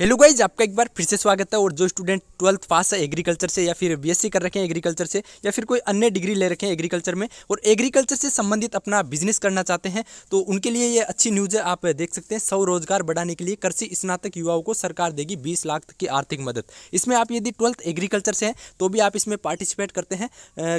hello guys आपका एक बार फिर से स्वागत है और जो स्टूडेंट ट्वेल्थ पास है एग्रीकल्चर से या फिर बीएससी कर रखे हैं एग्रीकल्चर से या फिर कोई अन्य डिग्री ले रखे हैं एग्रीकल्चर में और एग्रीकल्चर से संबंधित अपना बिजनेस करना चाहते हैं तो उनके लिए ये अच्छी न्यूज़ है आप देख सकते हैं सौ रोजगार बढ़ाने के लिए कृषि स्नातक युवाओं को सरकार देगी बीस लाख की आर्थिक मदद इसमें आप यदि ट्वेल्थ एग्रीकल्चर से हैं तो भी आप इसमें पार्टिसिपेट करते हैं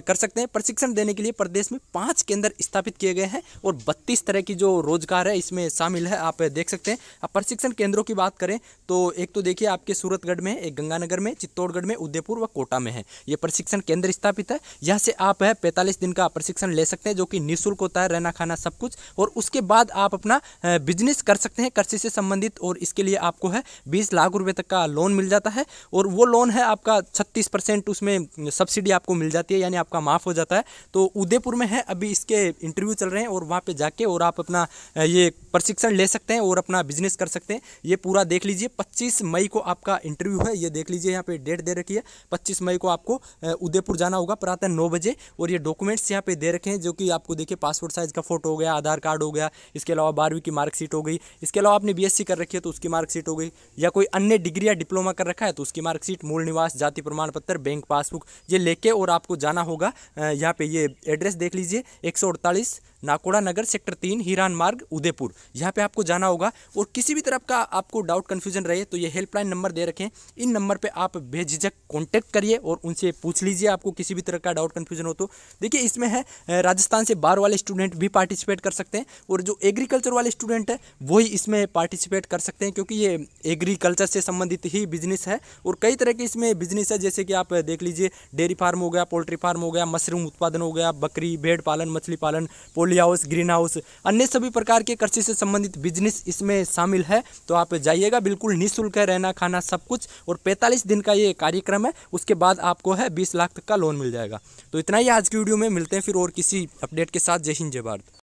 कर सकते हैं प्रशिक्षण देने के लिए प्रदेश में पाँच केंद्र स्थापित किए गए हैं और बत्तीस तरह की जो रोजगार है इसमें शामिल है आप देख सकते हैं आप प्रशिक्षण केंद्रों की बात करें तो एक तो देखिए आपके सूरतगढ़ में एक गंगानगर में चित्तौड़गढ़ में उदयपुर व कोटा में है ये प्रशिक्षण केंद्र स्थापित है यहाँ से आप है पैंतालीस दिन का प्रशिक्षण ले सकते हैं जो कि निःशुल्क होता है रहना खाना सब कुछ और उसके बाद आप अपना बिजनेस कर सकते हैं कृषि से संबंधित और इसके लिए आपको है बीस लाख रुपये तक का लोन मिल जाता है और वो लोन है आपका छत्तीस परसेंट उसमें सब्सिडी आपको मिल जाती है यानी आपका माफ़ हो जाता है तो उदयपुर में है अभी इसके इंटरव्यू चल रहे हैं और वहाँ पर जाके और आप अपना ये प्रशिक्षण ले सकते हैं और अपना बिजनेस कर सकते हैं ये पूरा देख लीजिए पच्चीस पच्चीस मई को आपका इंटरव्यू है ये देख लीजिए यहाँ पे डेट दे रखी है पच्चीस मई को आपको उदयपुर जाना होगा प्रातः नौ बजे और ये डॉक्यूमेंट्स यहाँ पे दे रखे हैं जो कि आपको देखिए पासपोर्ट साइज़ का फोटो हो गया आधार कार्ड हो गया इसके अलावा बारहवीं की मार्कशीट हो गई इसके अलावा आपने बी कर रखी है तो उसकी मार्कशीट हो गई या कोई अन्य डिग्री या डिप्लोमा कर रखा है तो उसकी मार्कशीट मूल निवास जाति प्रमाण पत्र बैंक पासबुक ये लेके और आपको जाना होगा यहाँ पे ये एड्रेस देख लीजिए एक नाकोड़ा नगर सेक्टर तीन हीरान मार्ग उदयपुर यहाँ पे आपको जाना होगा और किसी भी तरफ का आपको डाउट कन्फ्यूजन रहे तो ये हेल्पलाइन नंबर दे रखें इन नंबर पर आप बेझिझक कॉन्टैक्ट करिए और उनसे पूछ लीजिए आपको किसी भी तरह का डाउट कन्फ्यूजन हो तो देखिए इसमें है राजस्थान से बाहर वाले स्टूडेंट भी पार्टिसिपेट कर सकते हैं और जो एग्रीकल्चर वाले स्टूडेंट हैं वही इसमें पार्टिसिपेट कर सकते हैं क्योंकि ये एग्रीकल्चर से संबंधित ही बिजनेस है और कई तरह के इसमें बिजनेस है जैसे कि आप देख लीजिए डेयरी फार्म हो गया पोल्ट्री फार्म हो गया मशरूम उत्पादन हो गया बकरी भेड़ पालन मछली पालन poultry poly house green house अन्य सभी प्रकार के कृषि से संबंधित बिजनेस इसमें शामिल है तो आप जाइएगा बिल्कुल निःशुल्क है रहना खाना सब कुछ और पैंतालीस दिन का ये कार्यक्रम है उसके बाद आपको है बीस लाख तक का लोन मिल जाएगा तो इतना ही आज की वीडियो में मिलते हैं फिर और किसी अपडेट के साथ जय हिंद जय भारत